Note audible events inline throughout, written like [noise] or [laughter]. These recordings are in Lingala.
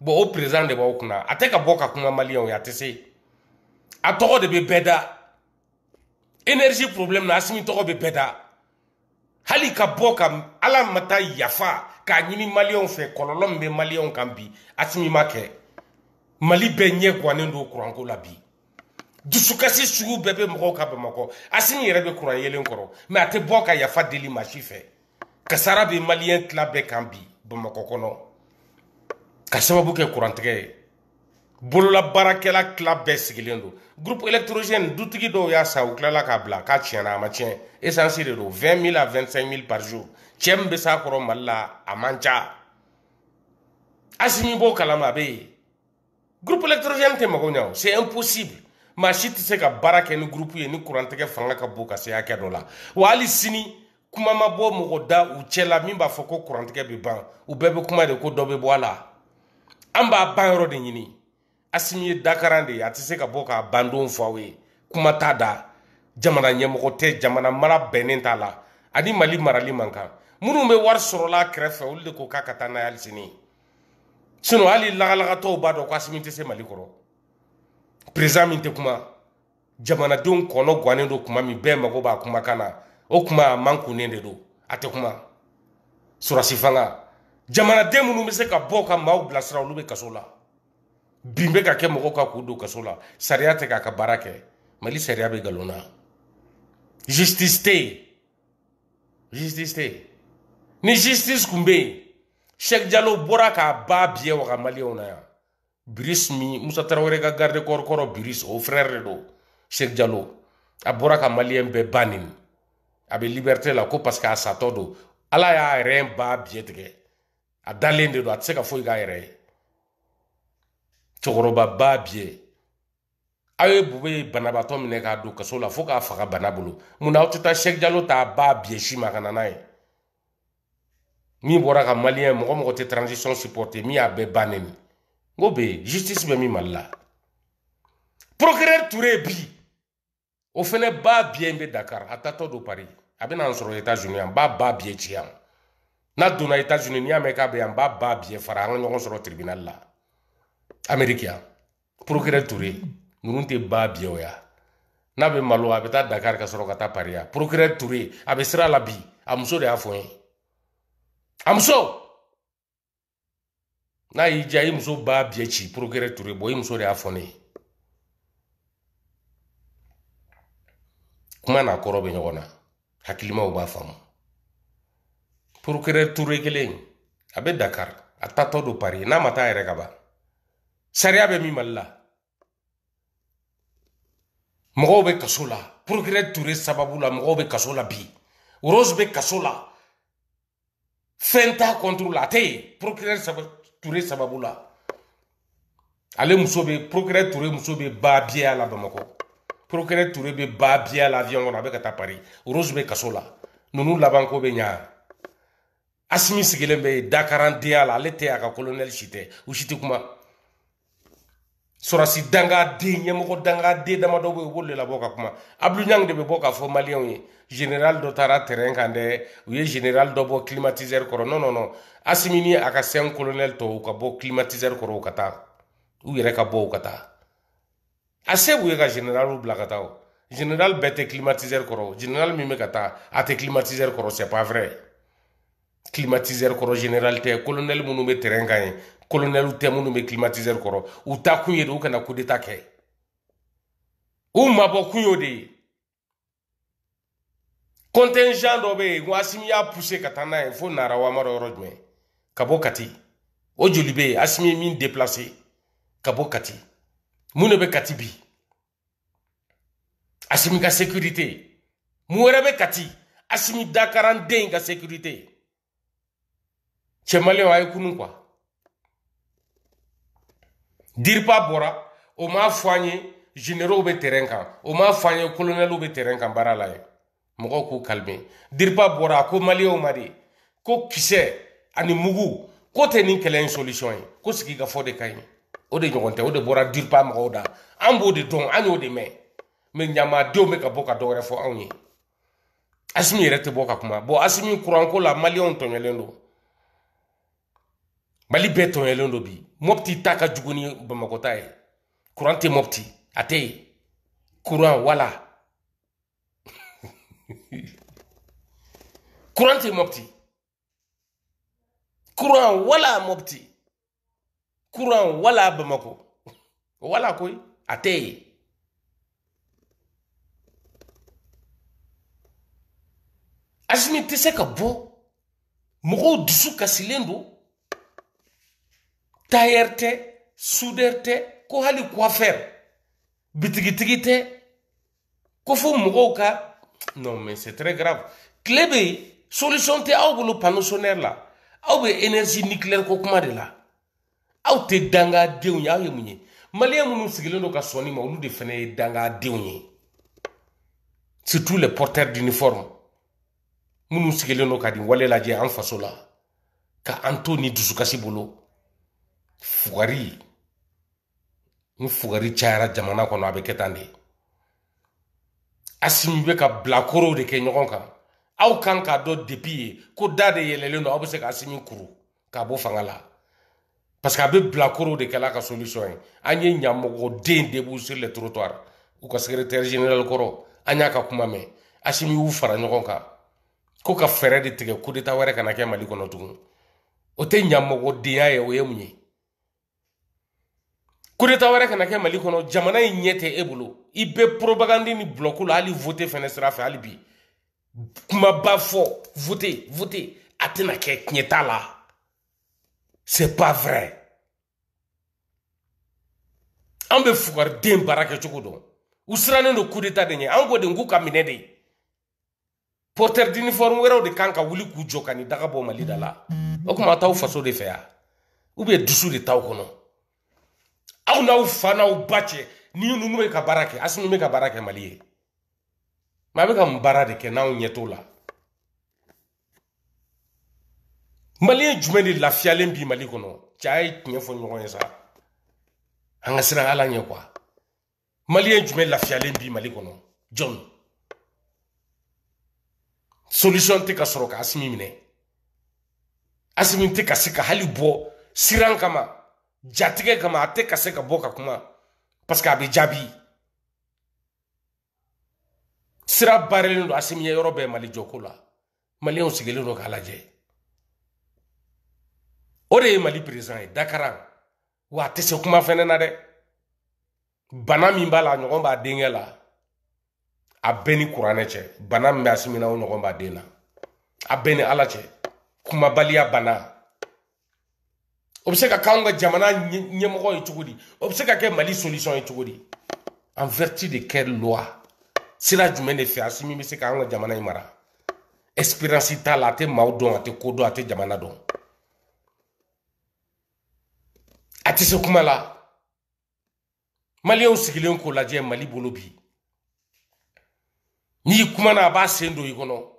bon o président de b'aw kunna a tɛ ka bɔ ka kuma maliyɛnw ye a tɛ se a tɔgɔ de bɛ bɛɛ da énergie problème na asimi tɔgɔ bɛ bɛɛ da hali ka bɔ ka ala ma taa yafa k'a ɲini maliyɛnw fɛ kɔlɔlɔ min bɛ maliyɛnw kan bi asimi ma kɛ mali bɛɛ ɲɛ guwanen don kuranko la bi dusukasi sugu bɛɛ bɛ mɔgɔw ka bamakɔ asimi yɛrɛ bɛ kuran yelen kɔrɔ mɛ a tɛ bɔ ka yafa deli maa si fɛ kasara bɛ maliyɛn tila bɛɛ kan bi bamakɔ kɔnɔ ka sababu kɛ kurantigɛ ye bololabaarakɛla kila bɛɛ sigilen don groupe électrogène dutigi dɔw y'a sa u tilala k'a bila k'a tiɲɛna a ma tiɲɛ essence de don 20 000 à 25 000 par jour cɛ min bɛ s'a kɔrɔ mali la a man ca asimi b'o kalama a bɛ yen groupe électrogène tɛ mago ɲɛ o c'est impossible maa si tɛ se ka baara kɛ ni groupe ye ni kurantigɛ fanga ka bon ka se hakɛ dɔ la wa hali sini kuma ma bɔ mɔgɔ da u cɛ la min b'a fɔ ko kurantigɛ bɛ ban u bɛɛ bɛ kuma de ko dɔ bɛ bɔ a la an b'a ban yɔrɔ de ɲini asimi ye dakaran de ye a tɛ se ka bɔ k'a bandon fɔ aw ye kuma t'a da jamana ɲɛmɔgɔ tɛ jamana mara bɛnnen t'a la ani mali marali man kan minnu bɛ wari sɔrɔla kɛrɛfɛ olu de ko k'a ka taa n'a ye hali sini sinɔn hali lagalagatɔw b'a dɔn ko asimi tɛ se mali kɔrɔ perezan min tɛ kuma jamanadenw kɔnɔ gwannen do kuma min bɛɛ mago b'a kumakan na o kuma a man kunnen de do a tɛ kuma surasi fanga jamanaden minnu bɛ se ka bɔ ka maaw bilasira olu bɛ kaso la bin bɛ ka kɛ mɔgɔw ka k'u don kaso la sariya tɛ k'a ka baara kɛ mali sariya bɛ galon na justice tɛ yen justice tɛ yen ni justice kun bɛ yen sheikh jalo bɔra k'a ba biyɛ waga maliyɛnw na yan biris min musa tarawele ka garde corps kɔrɔ biris o frère de don sheikh jalo a bɔra ka maliyɛn bɛɛ ba nin a bɛ liberté la ko parce que a satɔ don ala y'a yɛrɛ ba biyɛ tigɛ a dalen de don a tɛ se ka foyi k'a yɛrɛ ye cɛkɔrɔba ba biye aw ye bube banabaatɔ minɛ k'a don kaso la fo k'a faga bana bolo munna aw tɛ taa sɛk jalo t'a ba biye si ma ka na n'a ye min bɔra ka maliyɛn mɔgɔ mɔgɔ tɛ transition supporte min y'a bɛɛ bannen ni n ko be justice bɛ min mali la procureur ture bi o fɛnɛ ba biye n bɛ dakar a tatɔ do pari a bɛna n sɔrɔ etats-unis yan n b'a ba biye ci yan n'a donna états-unis n'i y'a mɛn k'a bɛ yan n b'a ba biɲɛ fara an ka ɲɔgɔn sɔrɔ tribunal la amɛriki yan procureur ture ninnu tɛ ba biɲɛ o ya n'a bɛ malo a bɛ taa dakar ka sɔrɔ ka taa pari procureur ture a bɛ sira la bi a muso de y'a fɔ n ye a muso n'a y'i diya i muso ba biɲɛ ci procureur ture bɔ i muso de y'a fɔ ne ye kuma n'a kɔrɔ bɛ ɲɔgɔn na hakilimaw b'a faamu procureur ture kelen a bɛ dakar a tatɔ do pari n'a ma taa yɛrɛ ka ban sariya bɛ min mali la mɔgɔw bɛ kaso la procureur ture sababu la mɔgɔw bɛ kaso la bi rose bɛ kaso la fɛn t'a contre la a tɛ yen procureur sab ture sababu la ale muso bɛ procureur ture muso bɛ ba biya la bamakɔ procureur ture bɛ ba biya la avion kɔnɔ a bɛ ka taa pari rose bɛ kaso la ninnu labanko bɛ ɲa asimi sigilen bɛ dakarandenya la ale tɛ a ka kolonɛli si tɛ u si tɛ kuma sɔrɔsi dangaden ɲɛmɔgɔ dangaden damadɔ bɛ yen u b'olu de labɔ ka kuma abudu ɲang de bɛ bɔ k'a fɔ maliyɛnw ye general dɔ taara terrain kan dɛ u ye general dɔ bɔ climatiseur kɔrɔ non non non asimi ni a ka sɛn kolonɛli tɔw ka bɔ climatiseur kɔrɔ u ka taa u yɛrɛ ka bɔ u ka taa a se b'u ye ka generalw bila ka taa o general bɛɛ tɛ climatiseur kɔrɔ general min bɛ ka taa a tɛ climatiseur kɔrɔ c'est pas vrai climatiseur kɔrɔ général tɛ colonel minnu bɛ terrain kan ye colonel tɛ minnu bɛ climatiseur kɔrɔ u ta kun ye de u kana coup d'état kɛ u mabɔ kun y'o de ye contingent dɔ bɛ yen ko asimi y'a poussé ka taa n'a ye fo nara wamarɔ yɔrɔ jumɛn ka bɔ kati o joli bɛ yen asimi ye min déplacé ka bɔ kati mun de bɛ kati bi asimi ka sécurité mun wɛrɛ bɛ kati asimi dakaran den ka sécurité cɛmaliyɛnw a ye kunu kuwa diripa bɔra o m'a fɔ an ye generaux o m'a fɔ an ye kolonɛliw bɛ la ye mɔgɔw k'u kalime diripa bɔra ko maliyɛnw ma de ko kisɛ ani mugu ko tɛ nin kɛlɛ in solution ye ko sigi ka fɔ de ka o de ɲɔgɔn o de bɔra diripa mɔgɔw da an de dɔn an y'o de mɛn mɛ ɲamadenw bɛ ka ka dɔ wɛrɛ fɔ anw ye asimi yɛrɛ kuma bɔn asimi kuranko la maliyɛnw tɔɲɔlen don mali bɛɛ tɔɲɛlen do bi mɔpti ta ka jugu ni bamakɔ ta ye eh. kuran tɛ mɔpti a tɛ yen kuran wala kuran [laughs] tɛ mɔpti kuran wala mɔpti kuran wala bamakɔ wala koyi a tɛ yen azimi tɛ se ka bɔ mɔgɔw dusu kasilen don tayɛri tɛ sudɛri tɛ ko hali kuwafɛri bitigitigi tɛ ko fo mɔgɔw ka non mais c'est très grave tile solution tɛ aw bolo pano sonnɛri la aw be énergie nucléaire ko kuma de la aw tɛ dangadenw ye aw ye mun ye maliyɛn minnu sigilen do ka sɔnni ma olu de fana ye dangadenw ye surtout les porteurs d'uniforme minnu sigilen do ka nin wale lajɛ an faso la ka an to nin dusukasi bolo fugari ni fugari cayara jamana kɔnɔ a bɛ kɛ tan de asimi bɛ ka bilakorow de kɛ ɲɔgɔn kan aw kan k'a dɔn depi ye ko da de yɛlɛlen no aw bɛ se ka asimi kuru k'a bɔ fanga la parce que a bɛ bilakorow de kɛla ka solution ye an ye ɲamɔgɔden de b'u sur le trottoir u ka secrétaire général kɔrɔ an y'a ka kuma mɛn asimi y'u fara ɲɔgɔn kan ko ka fɛɛrɛ de tigɛ coup d'état wɛrɛ kana kɛ mali kɔnɔ tugun o tɛ ɲamɔgɔdenya ye o ye mun ye kudeta wɛrɛ kana kɛ mali kɔnɔ jamana ye ɲɛ tɛ e bolo i e bɛ propagandi ni blɔku la hali vote fɛnɛ sira fɛ hali bi kumaba fɔ vote vote a tɛna kɛ tiɲɛ t'a la c'est pas vrai an bɛ fugariden baara kɛ cogo dɔn u sirannen do kudeta de ɲɛ an ko de k'u ka minɛ de portɛr d'uniforme wɛrɛw de kan ka wuli k'u jɔ ka ni daga bɔ mali da la o kuma t'aw faso de fɛ ya u bɛ dusu de t'aw kɔnɔ aw n'aw fa n'aw ba cɛ ni ninnu bɛ ka baara kɛ asunu bɛ ka baara kɛ mali ye mɛ a bɛ ka mun baara de kɛ n'anw ɲɛ t'o la maliyɛn jumɛn de lafiyalen bi mali kɔnɔ cɛ a ye tiɲɛ fɔ ɲɔgɔn ye sa an ka siran ala ɲɛ kuwa maliyɛn jumɛn lafiyalen bi mali kɔnɔ jɔn solution tɛ ka sɔrɔ ka asimi minɛ asimi tɛ ka se ka hali bɔ siran kama jatigɛ kama a tɛ ka se ka bɔ ka kuma paseke a bɛ jaabi sira baarelen don asimi ye yɔrɔ bɛɛ mali jɔko la maliyɛnw sigilen don k'a lajɛ o de ye mali perezan ye dakara wa a tɛ se kuma fɛnɛ na dɛ bana min b'a la a ɲɔgɔn b'a denkɛ la a bɛɛ ni kuranɛ cɛ bana min bɛ asimi na o ɲɔgɔn b'a den na a bɛɛ ni ala cɛ kumabaliya bana o bɛ se ka k'anw ka jamana ɲɛmɔgɔ ye cogo di o bɛ se ka kɛ mali solution ye cogo di en vertu de quelle loi sira jumɛn de fɛ asi min bɛ se k'an ka jamana in mara espérance t'a la a tɛ maaw dɔn a tɛ ko dɔn a tɛ jamana dɔn a tɛ se kuma la maliyɛnw sigilen k'o lajɛ mali bolo bi n'i kumana a b'a sen don i kɔnɔ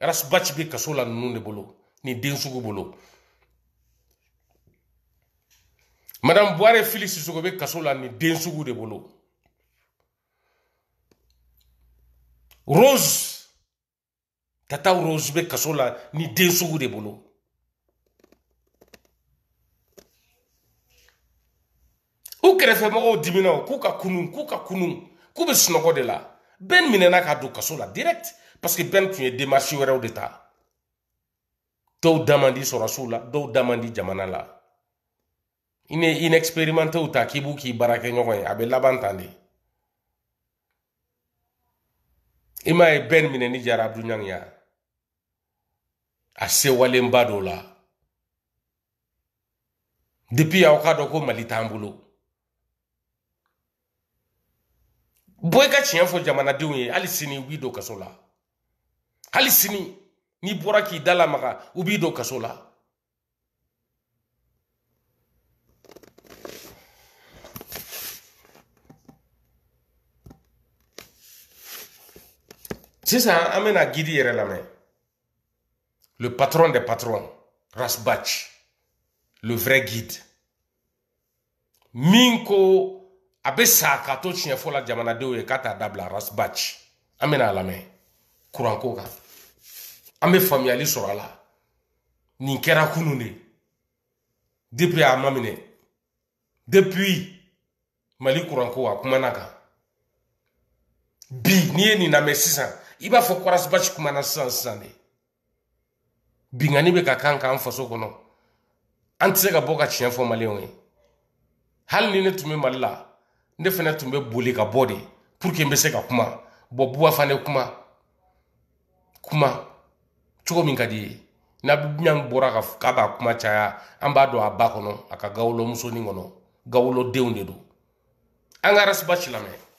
rasibaci bɛ kaso la ninnu de bolo nin den sugu bolo madame Boire Félix Sogo bɛ kaso la nin den sugu de bolo Rose Tata Rose bɛ kaso la nin den sugu de bolo u kɛrɛfɛmɔgɔw dimina k'u ka kunu k'u ka kunu k'u bɛ sunɔgɔ de la bɛn minɛna ka don kaso la direct parce que bɛn tun ye demarche wɛrɛw de ta dɔw da man la dɔw da jamana la ine inexpérimentéw ta k'i b'u k'i baara kɛ ɲɔgɔn ye a bɛ laban tan de i m'a ye bɛn minɛ ni jara abdu ya a sewalenba do la depi aw k'a dɔn ko mali t'an bolo bɔ i ka tiɲɛ fɔ jamanadenw ye hali sini u b'i don kaso la hali sini n'i bɔra k'i da lamaga u b'i don kaso la sisan an bɛna gidi yɛrɛ lamɛn le patron des patrons rasbach le vrai guide min ko a bɛ sa ka to tiɲɛ fɔ la jamanadenw ye k'a t'a dabila rasbach an bɛna a lamɛn kuranko kan an bɛ faamuyali sɔrɔ a la nin kɛra kunun de depuis a ma minɛ depuis mali kuranko a kumana kan bi n'i ye nin lamɛn sisan i b'a fɔ kɔrasibasi kumana sisan sisan de bingani bɛ ka kan k'an faso kɔnɔ an tɛ se ka bɔ eh. ka tiɲɛ fɔ maliyɛnw ye hali ni ne tun bɛ mali la ne fana tun bɛ boli ka bɔ de pour n bɛ se ka kuma bɔn buwa fana kuma kuma cogo min eh. ka di ye n'a ɲan bɔra ka k'a b'a kuma caya an b'a dɔn a ba kɔnɔ a ka gawolo musonin kɔnɔ gawolo denw de don an ka arasibasi lamɛn